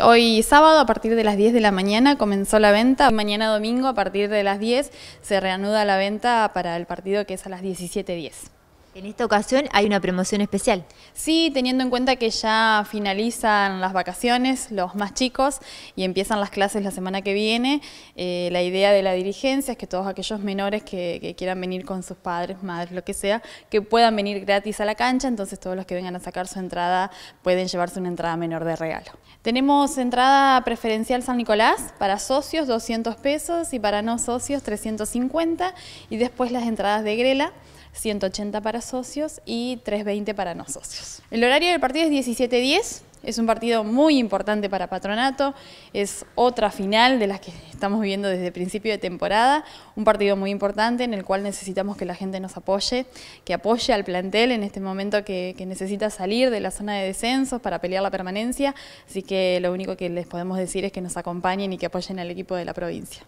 Hoy sábado a partir de las 10 de la mañana comenzó la venta. Mañana domingo a partir de las 10 se reanuda la venta para el partido que es a las 17.10. En esta ocasión hay una promoción especial. Sí, teniendo en cuenta que ya finalizan las vacaciones, los más chicos, y empiezan las clases la semana que viene, eh, la idea de la dirigencia es que todos aquellos menores que, quieran venir con sus padres, madres, lo que sea, que puedan venir gratis a la cancha, entonces todos los que vengan a sacar su entrada pueden llevarse una entrada menor de regalo. Tenemos entrada preferencial San Nicolás, para socios 200 pesos y para no socios 350, y después las entradas de Grela, 180 para socios y 3.20 para no socios. El horario del partido es 17.10. Es un partido muy importante para Patronato, es otra final de las que estamos viviendo desde principio de temporada, un partido muy importante en el cual necesitamos que la gente nos apoye, que apoye al plantel en este momento que, que, necesita salir de la zona de descensos para pelear la permanencia, así que lo único que les podemos decir es que nos acompañen y que apoyen al equipo de la provincia.